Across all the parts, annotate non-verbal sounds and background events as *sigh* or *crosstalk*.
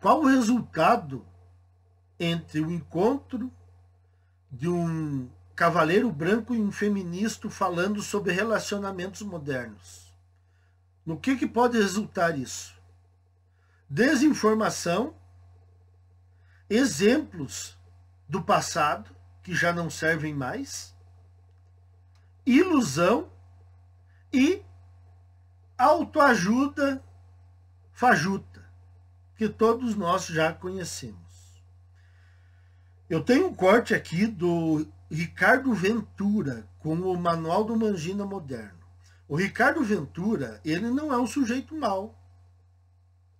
Qual o resultado entre o encontro de um cavaleiro branco e um feminista falando sobre relacionamentos modernos? No que, que pode resultar isso? Desinformação, exemplos do passado que já não servem mais, ilusão e autoajuda fajuta que todos nós já conhecemos. Eu tenho um corte aqui do Ricardo Ventura com o Manual do Mangina Moderno. O Ricardo Ventura, ele não é um sujeito mau.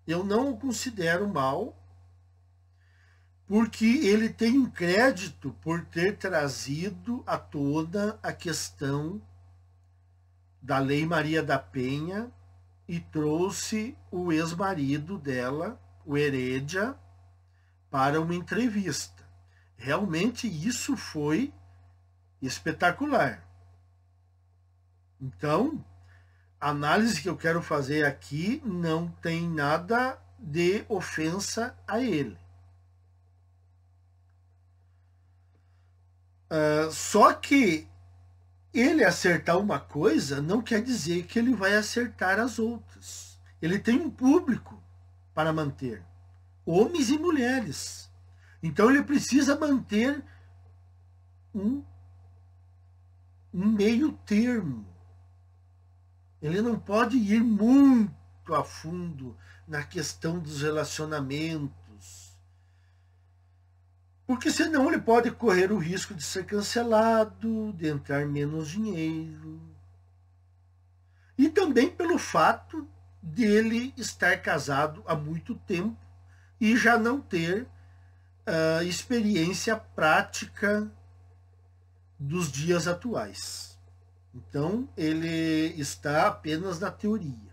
Eu não o considero mal, porque ele tem um crédito por ter trazido a toda a questão da Lei Maria da Penha e trouxe o ex-marido dela o Heredia para uma entrevista. Realmente isso foi espetacular. Então, a análise que eu quero fazer aqui não tem nada de ofensa a ele. Uh, só que ele acertar uma coisa não quer dizer que ele vai acertar as outras. Ele tem um público para manter homens e mulheres. Então ele precisa manter um, um meio termo. Ele não pode ir muito a fundo na questão dos relacionamentos. Porque senão ele pode correr o risco de ser cancelado, de entrar menos dinheiro. E também pelo fato dele estar casado há muito tempo e já não ter uh, experiência prática dos dias atuais. Então, ele está apenas na teoria.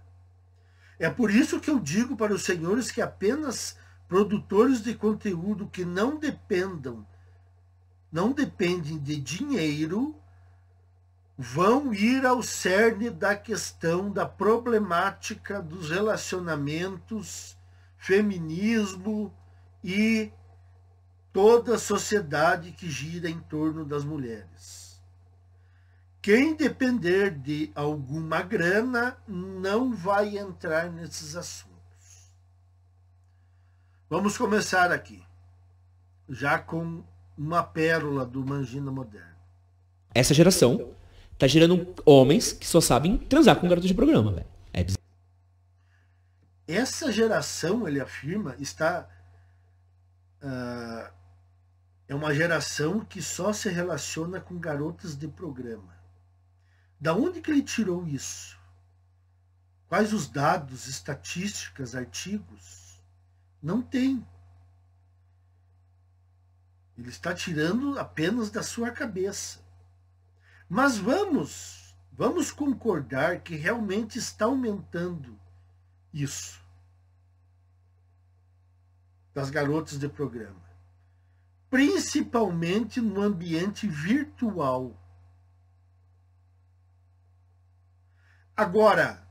É por isso que eu digo para os senhores que apenas produtores de conteúdo que não dependam, não dependem de dinheiro, vão ir ao cerne da questão da problemática dos relacionamentos, feminismo e toda a sociedade que gira em torno das mulheres. Quem depender de alguma grana não vai entrar nesses assuntos. Vamos começar aqui, já com uma pérola do Mangina Moderno. Essa geração Tá gerando homens que só sabem transar com garotas de programa, velho. É bizarro. Essa geração, ele afirma, está. Uh, é uma geração que só se relaciona com garotas de programa. Da onde que ele tirou isso? Quais os dados, estatísticas, artigos? Não tem. Ele está tirando apenas da sua cabeça. Mas vamos, vamos concordar que realmente está aumentando isso das garotas de programa, principalmente no ambiente virtual. Agora,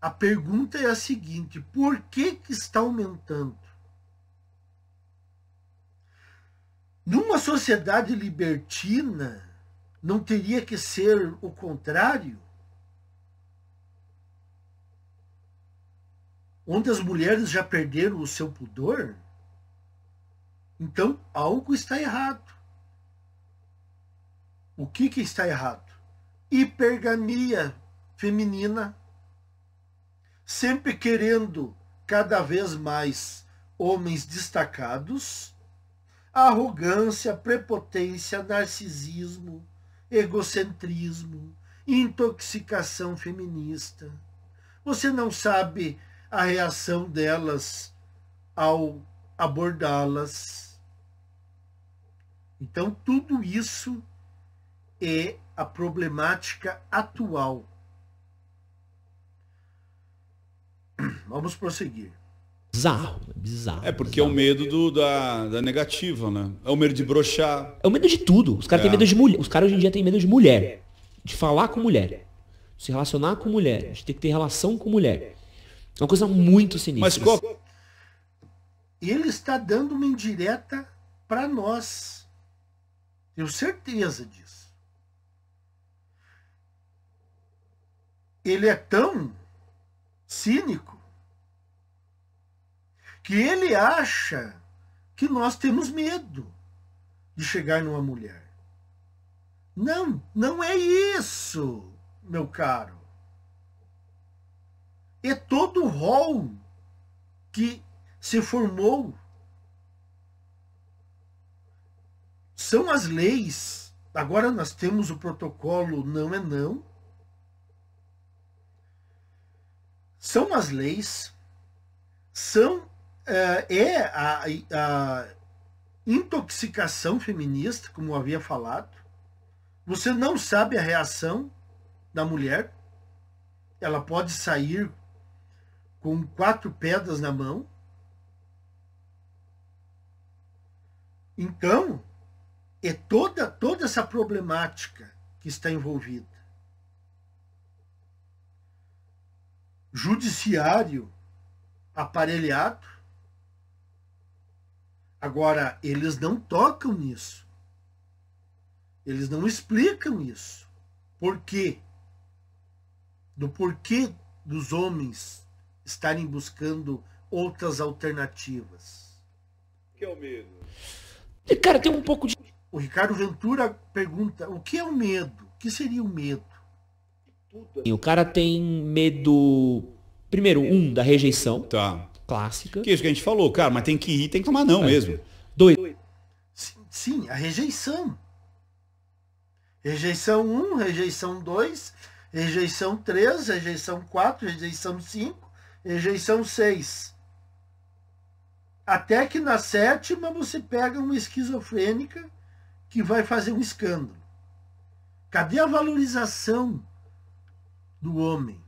a pergunta é a seguinte: por que que está aumentando? Numa sociedade libertina, não teria que ser o contrário? Onde as mulheres já perderam o seu pudor? Então, algo está errado. O que, que está errado? Hipergamia feminina, sempre querendo cada vez mais homens destacados, arrogância, prepotência, narcisismo, egocentrismo, intoxicação feminista. Você não sabe a reação delas ao abordá-las. Então, tudo isso é a problemática atual. *clears throat* Vamos prosseguir. Bizarro, né? bizarro. É porque bizarro. é o medo do, da, da negativa, né? É o medo de brochar. É o medo de tudo. Os caras é. têm medo de mulher. Os caras hoje em dia têm medo de mulher. De falar com mulher. De se relacionar com mulher. De ter que ter relação com mulher. É uma coisa muito sinistra. Mas qual... Ele está dando uma indireta para nós. Tenho certeza disso. Ele é tão cínico que ele acha que nós temos medo de chegar numa mulher. Não, não é isso, meu caro. É todo o rol que se formou. São as leis. Agora nós temos o protocolo não é não. São as leis, são é a, a intoxicação feminista, como havia falado. Você não sabe a reação da mulher. Ela pode sair com quatro pedras na mão. Então, é toda, toda essa problemática que está envolvida. Judiciário aparelhado, Agora, eles não tocam nisso. Eles não explicam isso. Por quê? Do porquê dos homens estarem buscando outras alternativas. O que é o medo? E, cara, tem um pouco de. O Ricardo Ventura pergunta: o que é o medo? O que seria o medo? É o cara tem medo. Primeiro, um, da rejeição. Tá clássica. Que é isso que a gente falou, cara, mas tem que ir, tem que tomar não é. mesmo. Dois. Sim, sim, a rejeição. Rejeição 1, rejeição 2, rejeição 3, rejeição 4, rejeição 5, rejeição 6. Até que na sétima você pega uma esquizofrênica que vai fazer um escândalo. Cadê a valorização do homem?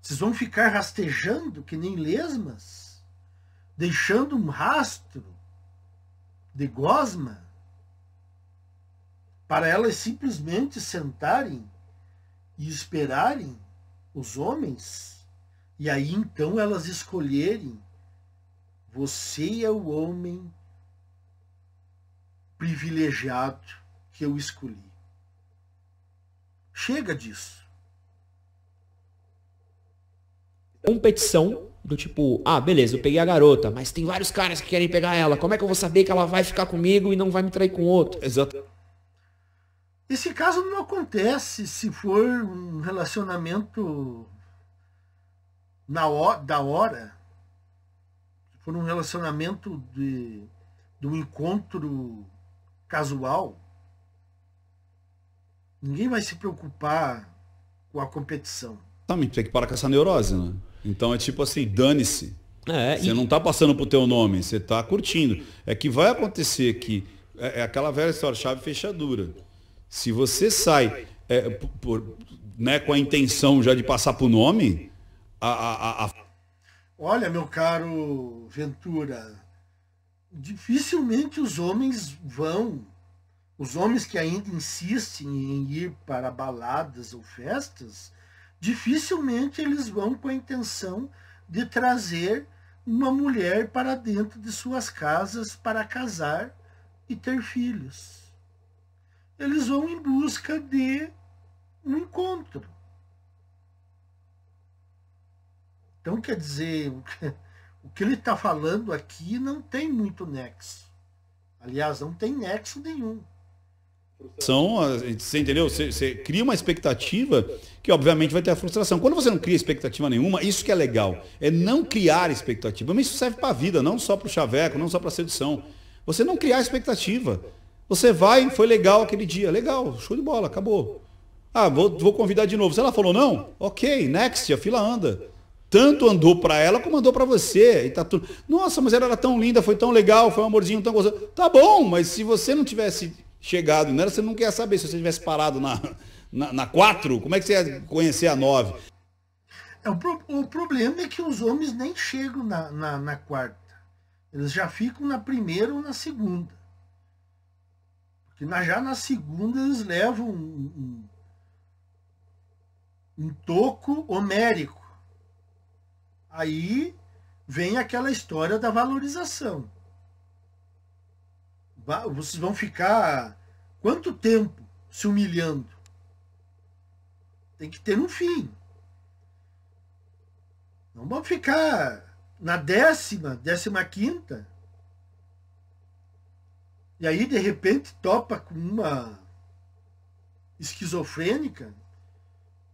Vocês vão ficar rastejando que nem lesmas? deixando um rastro de gosma para elas simplesmente sentarem e esperarem os homens, e aí então elas escolherem: você é o homem privilegiado que eu escolhi. Chega disso. Competição do tipo, ah, beleza, eu peguei a garota, mas tem vários caras que querem pegar ela. Como é que eu vou saber que ela vai ficar comigo e não vai me trair com outro? Exato. Esse caso não acontece se for um relacionamento na hora, da hora, se for um relacionamento de, de um encontro casual, ninguém vai se preocupar com a competição. Também tá, tem que parar com essa neurose, né? Então é tipo assim, dane-se. É, você e... não está passando pro teu nome, você está curtindo. É que vai acontecer que é, é aquela velha história, chave fechadura. Se você sai é, por, né, com a intenção já de passar pro nome, a, a, a... Olha, meu caro Ventura, dificilmente os homens vão, os homens que ainda insistem em ir para baladas ou festas, dificilmente eles vão com a intenção de trazer uma mulher para dentro de suas casas para casar e ter filhos. Eles vão em busca de um encontro. Então, quer dizer, o que *laughs* ele está falando aqui não tem muito nexo. Aliás, não tem nexo nenhum. São, ah, você entendeu? Você, você, cria uma expectativa que obviamente vai ter a frustração. Quando você não cria expectativa nenhuma, isso que é legal, é não criar expectativa. Mas isso serve para a vida, não só para o chaveco, não só para a sedução. Você não criar expectativa. Você vai, foi legal aquele dia, legal, show de bola, acabou. Ah, vou, vou convidar de novo. Se ela falou não, ok, next, a fila anda. Tanto andou para ela como andou para você. E tá tudo. Nossa, mas ela era tão linda, foi tão legal, foi um amorzinho tão gostoso. Tá bom, mas se você não tivesse chegado era você não quer saber. Se você tivesse parado na, na, na quatro, como é que você ia conhecer a nove? É, o, pro, o problema é que os homens nem chegam na, na, na quarta. Eles já ficam na primeira ou na segunda. Porque na, já na segunda eles levam um, um, um toco homérico. Aí vem aquela história da valorização. Vocês vão ficar Quanto tempo se humilhando? Tem que ter um fim. Não vamos ficar na décima, décima quinta. E aí, de repente, topa com uma esquizofrênica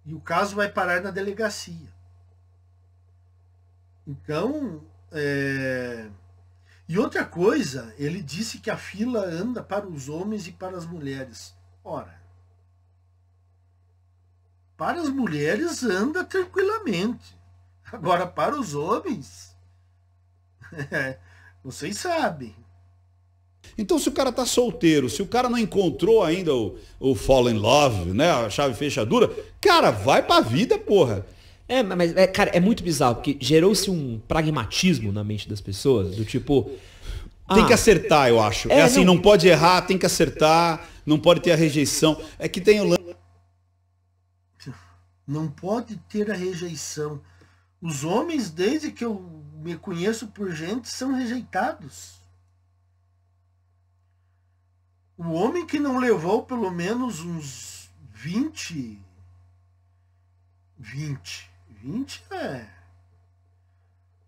e o caso vai parar na delegacia. Então, é, e outra coisa, ele disse que a fila anda para os homens e para as mulheres. Ora, para as mulheres anda tranquilamente. Agora, para os homens, *laughs* vocês sabem. Então, se o cara tá solteiro, se o cara não encontrou ainda o, o Fall in Love, né? A chave fechadura, cara, vai pra vida, porra. É, mas, é, cara, é muito bizarro, porque gerou-se um pragmatismo na mente das pessoas, do tipo. Ah, tem que acertar, eu acho. É, é assim, não... não... pode errar, tem que acertar, não pode ter a rejeição. É que tem o. Não pode ter a rejeição. Os homens, desde que eu me conheço por gente, são rejeitados. O homem que não levou pelo menos uns 20, 20 20 é.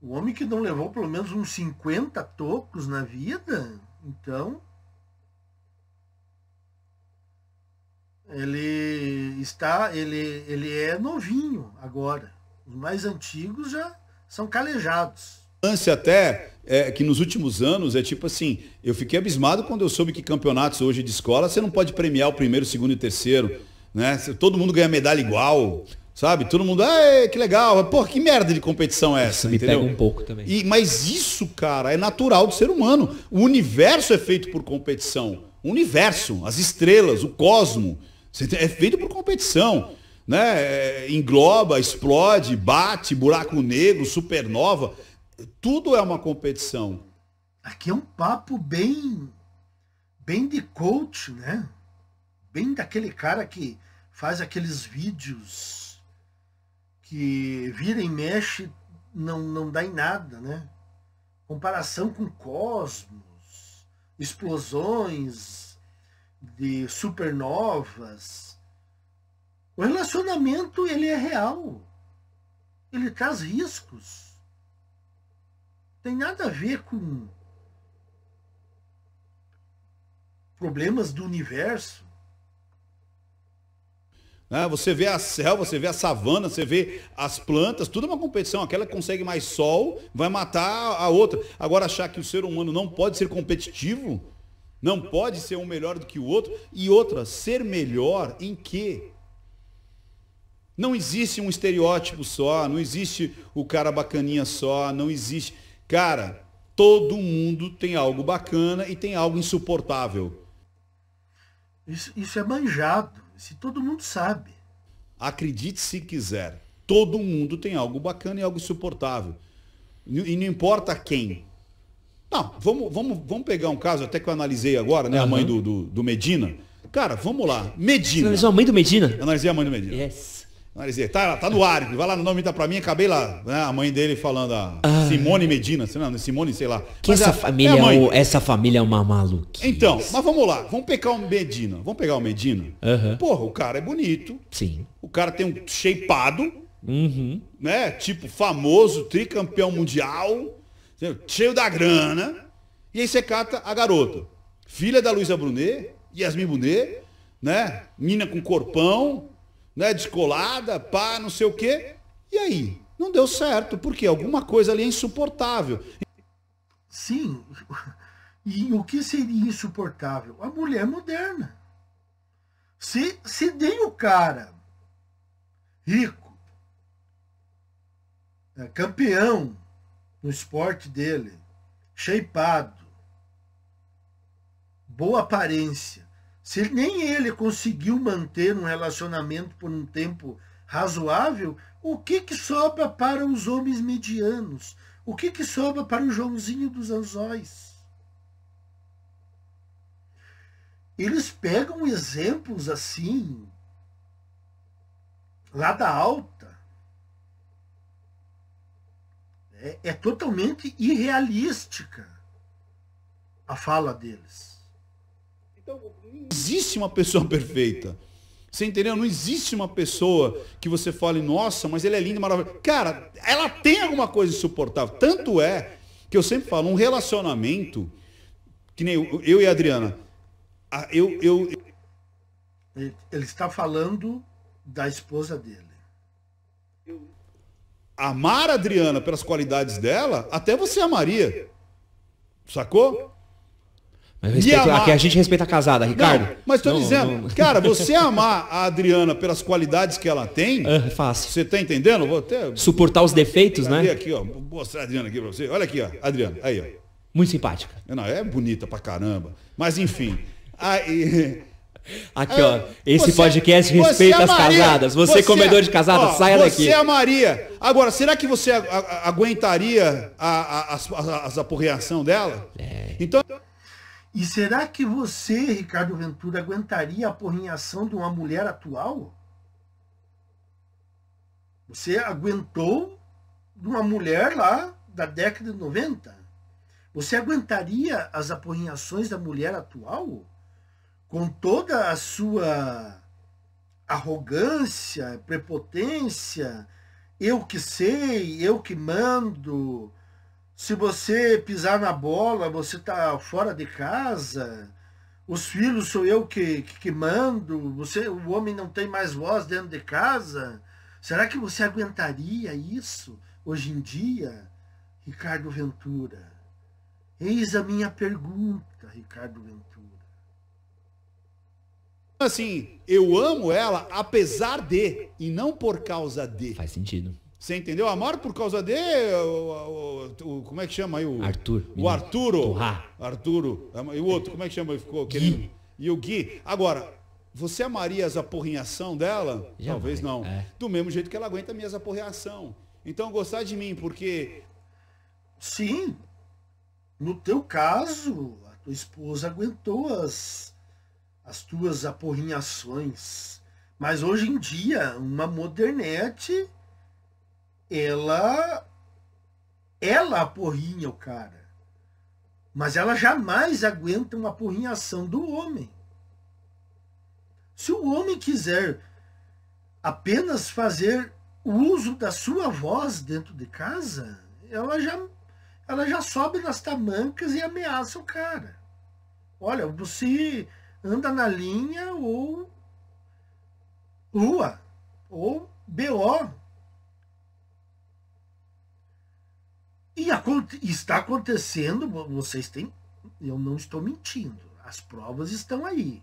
O homem que não levou pelo menos uns 50 tocos na vida, então. Ele está. Ele, ele é novinho agora. Os mais antigos já são calejados lance até é, que nos últimos anos é tipo assim, eu fiquei abismado quando eu soube que campeonatos hoje de escola você não pode premiar o primeiro, segundo e terceiro, né? Todo mundo ganha medalha igual. Sabe? Todo mundo, ah, que legal. Pô, que merda de competição é essa? Isso me entendeu? pega um pouco também. E, mas isso, cara, é natural do ser humano. O universo é feito por competição. O universo, as estrelas, o cosmo. É feito por competição. Né? É, engloba, explode, bate, buraco negro, supernova. Tudo é uma competição. Aqui é um papo bem, bem de coach, né? Bem daquele cara que faz aqueles vídeos que vira e mexe não, não dá em nada, né? Comparação com cosmos, explosões de supernovas. O relacionamento ele é real. Ele traz riscos. Tem nada a ver com problemas do universo. Né? Você vê a selva, você vê a savana, você vê as plantas, tudo é uma competição. Aquela que consegue mais sol vai matar a outra. Agora, achar que o ser humano não pode ser competitivo, não pode ser um melhor do que o outro. E outra, ser melhor em quê? Não existe um estereótipo só, não existe o cara bacaninha só, não existe. Cara, todo mundo tem algo bacana e tem algo insuportável. Isso, isso é manjado se todo mundo sabe? Acredite se quiser, todo mundo tem algo bacana e algo suportável. E não importa quem. Não, vamos, vamos, vamos pegar um caso até que eu analisei agora, né? Uhum. A mãe do, do, do Medina. Cara, vamos lá. Medina. Você analisou a mãe do Medina? Eu analisei a mãe do Medina. Yes dizer tá, tá no ar, vai lá no nome, tá pra mim, acabei lá. Né, a mãe dele falando, a ah. Simone Medina, sei lá, Simone, sei lá. Que essa, a, é, família é o, é essa família é uma maluquice. Então, mas vamos lá, vamos pegar o Medina. Vamos pegar o Medina? Uhum. Porra, o cara é bonito. Sim. O cara tem um shapeado, uhum. né? Tipo, famoso, tricampeão mundial, cheio da grana. E aí você cata a garota. Filha da Luísa Brunet, Yasmin Brunet, né? Mina com corpão né, descolada, pá, não sei o quê. E aí? Não deu certo, porque alguma coisa ali é insuportável. Sim. *laughs* E o que seria insuportável? A mulher moderna. Se, se nem o cara rico, é, campeão no esporte dele, shapeado, boa aparência, se nem ele conseguiu manter um relacionamento por um tempo razoável, o que, que sobra para os homens medianos? O que, que sobra para o Joãozinho dos Anzóis? Eles pegam exemplos assim, lá da alta. É, é totalmente irrealística a fala deles. Então, não existe uma pessoa perfeita. Você entendeu? Não existe uma pessoa que você fale, nossa, mas ele é lindo, maravilhoso. Cara, ela tem alguma coisa insuportável. Tanto é que eu sempre falo, um relacionamento, que nem eu, eu e a Adriana, eu, eu, eu... Ele está falando da esposa dele. Amar a Adriana pelas qualidades dela, até você amaria. Sacou? Mas respeito, aqui a gente respeita a casada, Ricardo. Não, mas estou dizendo, não... cara, *laughs* você amar a Adriana pelas qualidades que ela tem. Ah, é fácil. Você está entendendo? Vou até... Suportar os defeitos, né? aqui, ó. Vou mostrar a Adriana aqui para você. Olha aqui, ó. Adriana, aí, ó. Muito simpática. Não, é bonita pra caramba. Mas enfim. Aí. *laughs* Aqui, ó. Esse você, podcast respeita as casadas. Você, você comedor de casada, ó, saia daqui. Você é a Maria. Agora, será que você a, aguentaria a, a, a, a, a, dela? É. Então. E será que você, Ricardo Ventura, aguentaria a porrinhação de uma mulher atual? Você aguentou de uma mulher lá da década de 90? Você aguentaria as aporrinhações da mulher atual? Com toda a sua arrogância, prepotência, eu que sei, eu que mando, se você pisar na bola, você está fora de casa, os filhos sou eu que, que, que, mando, você, o homem não tem mais voz dentro de casa. Será que você aguentaria isso hoje em dia, Ricardo Ventura? Eis a minha pergunta, Ricardo Ventura. Assim, eu amo ela apesar de e não por causa de. Faz sentido. Você entendeu? A maior por causa de. O, o, o, como é que chama aí? O, Arthur. O Arturo. Turra. Arturo. E o outro, como é que chama? Ele ficou Gui. E o Gui. Agora, você amaria as aporrinhação dela? Talvez não. É. Do mesmo jeito que ela aguenta minhas aporrinhação. Então, gostar de mim, porque. Sim. No teu caso, a tua esposa aguentou as, as tuas aporrinhações. Mas hoje em dia, uma modernete ela ela aporrinha o cara. Mas ela jamais aguenta uma porrinhação do homem. Se o homem quiser apenas fazer o uso da sua voz dentro de casa, ela já, ela já sobe nas tamancas e ameaça o cara. Olha, você anda na linha ou lua ou BO E está acontecendo, vocês têm, eu não estou mentindo, as provas estão aí.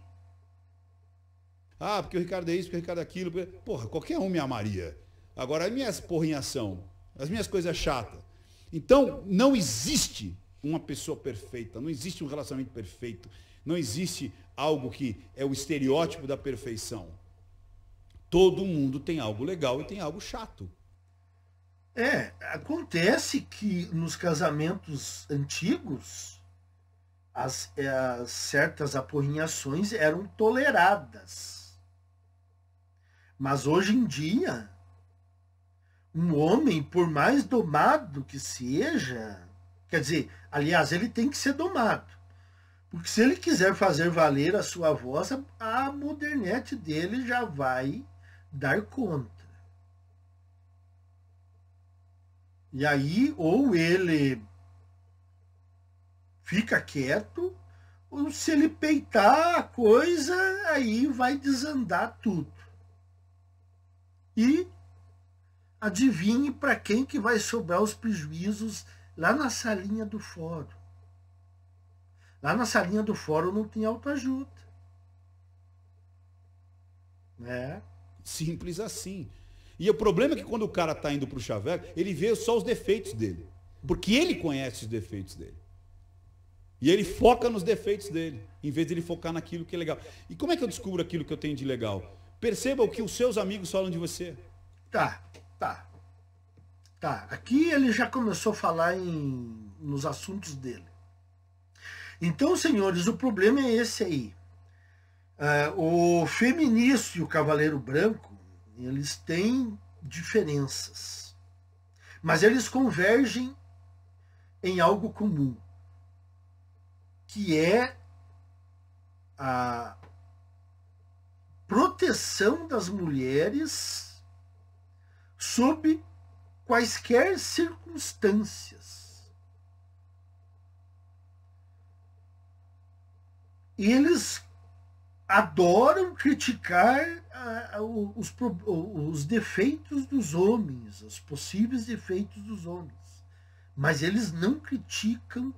Ah, porque o Ricardo é isso, porque o Ricardo é aquilo. Porque... Porra, qualquer um me amaria. Agora, as minhas porra em ação, as minhas coisas chatas. Então, não existe uma pessoa perfeita, não existe um relacionamento perfeito, não existe algo que é o estereótipo da perfeição. Todo mundo tem algo legal e tem algo chato. É, acontece que nos casamentos antigos, as, as eh, certas aporrinhações eram toleradas. Mas hoje em dia, um homem, por mais domado que seja, quer dizer, aliás, ele tem que ser domado. Porque se ele quiser fazer valer a sua voz, a modernete dele já vai dar conta. E aí, ou ele fica quieto, ou se ele peitar a coisa, aí vai desandar tudo. E adivinhe para quem que vai sobrar os prejuízos lá na salinha do fórum. Lá na salinha do fórum não tem autoajuda. Né? Simples assim. E o problema é que quando o cara está indo para o chaveco, ele vê só os defeitos dele. Porque ele conhece os defeitos dele. E ele foca nos defeitos dele, em vez de ele focar naquilo que é legal. E como é que eu descubro aquilo que eu tenho de legal? Perceba o que os seus amigos falam de você. Tá, tá. Tá. Aqui ele já começou a falar em, nos assuntos dele. Então, senhores, o problema é esse aí. Uh, o feminista e o cavaleiro branco eles têm diferenças, mas eles convergem em algo comum, que é a proteção das mulheres sob quaisquer circunstâncias. Eles adoram criticar ah, ah, os, os defeitos dos homens, os possíveis defeitos dos homens. Mas eles não criticam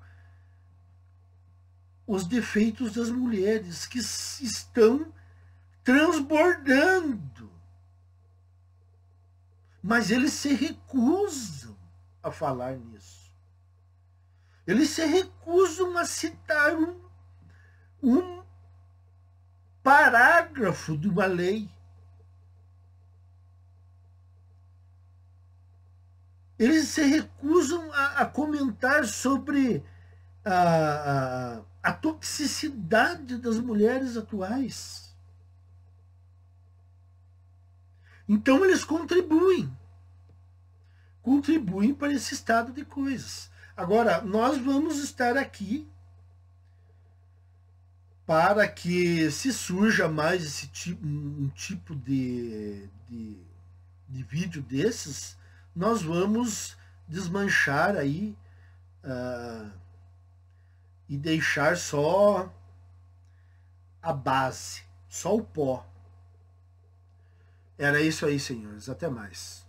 os defeitos das mulheres que estão transbordando. Mas eles se recusam a falar nisso. Eles se recusam a citar um, um parágrafo de uma lei. Eles se recusam a, a comentar sobre a, a, a toxicidade das mulheres atuais. Então eles contribuem. Contribuem para esse estado de coisas. Agora, nós vamos estar aqui para que se surja mais esse tipo, um tipo de, de, de vídeo desses, nós vamos desmanchar aí uh, e deixar só a base, só o pó. Era isso aí, senhores. Até mais.